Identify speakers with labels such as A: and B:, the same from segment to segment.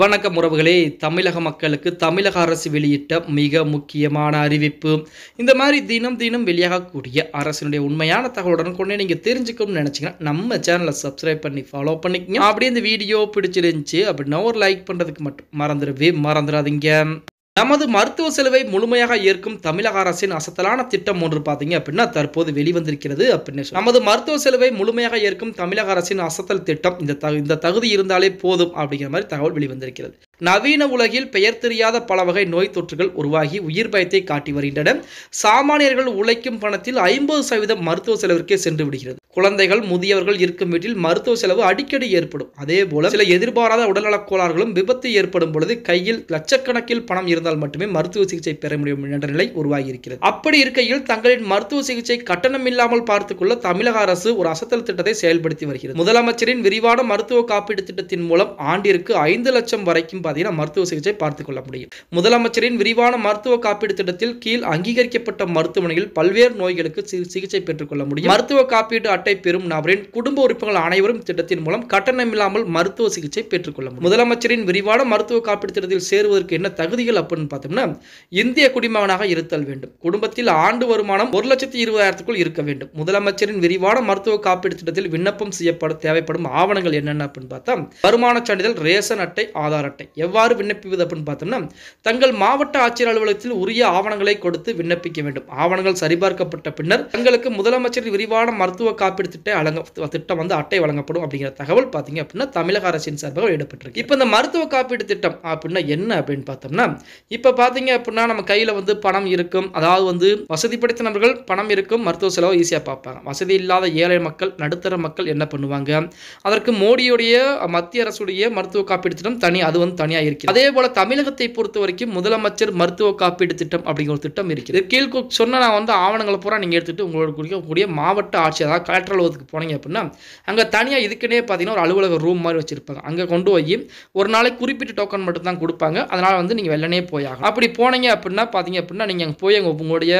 A: வணக்கம் உறவுகளே தமிழக மக்களுக்கு தமிழக அரசு வெளியிட்ட மிக முக்கியமான அறிவிப்பு இந்த மாதிரி தினம் தினம் வெளியாகக்கூடிய அரசினுடைய உண்மையான தகவலுடன் கொண்டு நீங்கள் தெரிஞ்சுக்கணும்னு நினச்சிங்கன்னா நம்ம சேனலை சப்ஸ்கிரைப் பண்ணி ஃபாலோ பண்ணிக்கோங்க அப்படியே இந்த வீடியோ பிடிச்சிருந்துச்சு அப்படின்னா ஒரு லைக் பண்ணுறதுக்கு மட்டும் மறந்துடவே மறந்துடாதீங்க நமது மருத்துவ செலவை முழுமையாக ஏற்கும் தமிழக அரசின் அசத்தலான திட்டம் ஒன்று பார்த்தீங்க அப்படின்னா தற்போது வெளிவந்திருக்கிறது அப்படின்னு நமது மருத்துவ செலவை முழுமையாக ஏற்கும் தமிழக அரசின் அசத்தல் திட்டம் இந்த இந்த தகுதி இருந்தாலே போதும் அப்படிங்கிற மாதிரி தகவல் வெளிவந்திருக்கிறது நவீன உலகில் பெயர் தெரியாத பல வகை நோய் தொற்றுகள் உருவாகி உயிர் பயத்தை காட்டி வருகின்றன சாமானியர்கள் உழைக்கும் பணத்தில் ஐம்பது சதவீதம் மருத்துவ செலவிற்கே சென்று விடுகிறது குழந்தைகள் முதியவர்கள் இருக்கும் வீட்டில் மருத்துவ செலவு அடிக்கடி ஏற்படும் அதே போல சில எதிர்பாராத உடல்நலக் கோளாறுகளும் விபத்து ஏற்படும் பொழுது கையில் லட்சக்கணக்கில் பணம் இருந்தால் மட்டுமே மருத்துவ சிகிச்சை பெற முடியும் என்ற நிலை உருவாகி இருக்கிறது அப்படி இருக்கையில் தங்களின் மருத்துவ சிகிச்சை கட்டணம் இல்லாமல் பார்த்துக்கொள்ள தமிழக அரசு ஒரு அசத்தல் திட்டத்தை செயல்படுத்தி வருகிறது முதலமைச்சரின் விரிவான மருத்துவ காப்பீடு திட்டத்தின் மூலம் ஆண்டிற்கு ஐந்து லட்சம் வரைக்கும் பார்த்தீங்கன்னா மருத்துவ சிகிச்சை பார்த்துக் கொள்ள முடியும் முதலமைச்சரின் விரிவான மருத்துவ காப்பீடு திட்டத்தில் கீழ் அங்கீகரிக்கப்பட்ட மருத்துவமனையில் பல்வேறு நோய்களுக்கு சிகிச்சை பெற்றுக்கொள்ள முடியும் மருத்துவ காப்பீடு அட்டை பெறும் நபரின் குடும்ப உறுப்பினர்கள் அனைவரும் திட்டத்தின் மூலம் கட்டணமில்லாமல் மருத்துவ சிகிச்சை கொள்ளும் முதலமைச்சரின் விரிவான மருத்துவ காப்பீடு திட்டத்தில் சேருவதற்கு என்ன தகுதிகள் அப்படின்னு பார்த்தோம்னா இந்திய குடிமகனாக இருத்தல் வேண்டும் குடும்பத்தில் ஆண்டு வருமானம் ஒரு லட்சத்தி இருபதாயிரத்துக்குள் இருக்க வேண்டும் முதலமைச்சரின் விரிவான மருத்துவ காப்பீடு திட்டத்தில் விண்ணப்பம் செய்யப்பட தேவைப்படும் ஆவணங்கள் என்னென்ன அப்படின்னு பார்த்தா வருமான சான்றிதழ் ரேஷன் அட்டை ஆதார் அட்டை எவ்வாறு விண்ணப்பிப்பது அப்படின்னு பார்த்தோம்னா தங்கள் மாவட்ட ஆட்சியர் அலுவலகத்தில் உரிய ஆவணங்களை கொடுத்து விண்ணப்பிக்க வேண்டும் ஆவணங்கள் சரிபார்க்கப்பட்ட பின்னர் தங்களுக்கு முதலமைச்சரின் விரிவான மருத்துவ காப்பீடு திட்ட வழங்க திட்டம் வந்து அட்டை வழங்கப்படும் அப்படிங்கிற தகவல் பார்த்தீங்க அப்படின்னா தமிழக அரசின் சார்பாக வெளியிடப்பட்டிருக்கு இப்போ இந்த மருத்துவ காப்பீடு திட்டம் அப்படின்னா என்ன அப்படின்னு பார்த்தோம்னா இப்போ பார்த்தீங்க அப்படின்னா நம்ம கையில் வந்து பணம் இருக்கும் அதாவது வந்து வசதி படைத்த நபர்கள் பணம் இருக்கும் மருத்துவ செலவு ஈஸியாக பார்ப்பாங்க வசதி இல்லாத ஏழை மக்கள் நடுத்தர மக்கள் என்ன பண்ணுவாங்க அதற்கு மோடியுடைய மத்திய அரசுடைய மருத்துவ காப்பீடு திட்டம் தனி அது வந்து தனியாக இருக்கு அதே போல தமிழகத்தை பொறுத்த வரைக்கும் முதலமைச்சர் மருத்துவ காப்பீடு திட்டம் அப்படிங்கிற ஒரு திட்டம் இருக்குது கீழ்கூ சொன்ன நான் வந்து ஆவணங்களை பூரா நீங்கள் எடுத்துகிட்டு உங்களோட கூடிய மாவட்ட ஆட்சியர் அதாவது லேட்ரல் ஓதுக்கு போனீங்க அப்படின்னா அங்கே தனியாக இதுக்குன்னே பார்த்தீங்கன்னா ஒரு அலுவலக ரூம் மாதிரி வச்சுருப்பாங்க அங்கே கொண்டு போய் ஒரு நாளைக்கு குறிப்பிட்ட டோக்கன் மட்டும் தான் கொடுப்பாங்க அதனால் வந்து நீங்கள் வெள்ளனே போயாகும் அப்படி போனீங்க அப்படின்னா பார்த்தீங்க அப்படின்னா நீங்கள் அங்கே போய் உங்களுடைய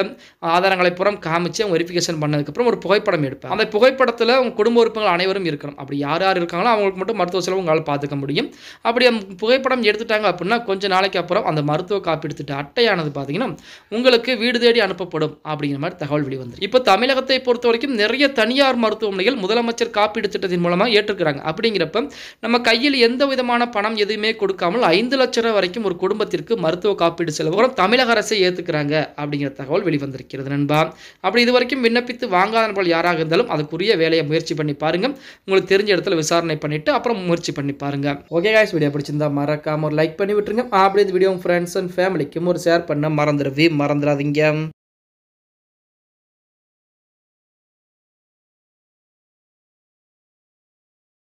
A: ஆதாரங்களை புறம் காமிச்சு அவங்க வெரிஃபிகேஷன் பண்ணதுக்கப்புறம் ஒரு புகைப்படம் எடுப்பேன் அந்த புகைப்படத்தில் உங்கள் குடும்ப உறுப்பினர்கள் அனைவரும் இருக்கணும் அப்படி யார் யார் இருக்காங்களோ அவங்களுக்கு மட்டும் மருத்துவ செலவு உங்களால் பார்த்துக்க முடியும் அப்படி புகைப்படம் எடுத்துட்டாங்க அப்படின்னா கொஞ்சம் நாளைக்கு அப்புறம் அந்த மருத்துவ காப்பீடு திட்ட அட்டையானது பார்த்தீங்கன்னா உங்களுக்கு வீடு தேடி அனுப்பப்படும் அப்படிங்கிற மாதிரி தகவல் வெளிவந்து இப்போ தமிழகத்தை பொறுத்த வரைக்கும் நிறைய தனியார் தனியார் மருத்துவமனைகள் முதலமைச்சர் காப்பீடு திட்டத்தின் மூலமாக ஏற்றுக்கிறாங்க அப்படிங்கிறப்ப நம்ம கையில் எந்த விதமான பணம் எதுவுமே கொடுக்காமல் ஐந்து லட்ச ரூபாய் வரைக்கும் ஒரு குடும்பத்திற்கு மருத்துவ காப்பீடு செலவுகளும் தமிழக அரசை ஏற்றுக்கிறாங்க அப்படிங்கிற தகவல் வெளிவந்திருக்கிறது நண்பா அப்படி இது வரைக்கும் விண்ணப்பித்து வாங்காத நபர்கள் யாராக இருந்தாலும் அதுக்குரிய வேலையை முயற்சி பண்ணி பாருங்க உங்களுக்கு தெரிஞ்ச இடத்துல விசாரணை பண்ணிட்டு அப்புறம் முயற்சி பண்ணி பாருங்க ஓகே காய்ஸ் வீடியோ பிடிச்சிருந்தா மறக்காம ஒரு லைக் பண்ணி விட்டுருங்க அப்படி இந்த வீடியோ ஃப்ரெண்ட்ஸ் அண்ட் ஃபேமிலிக்கும் ஒரு ஷேர் பண்ண மறந்துடுவி மறந்துடாதீங்க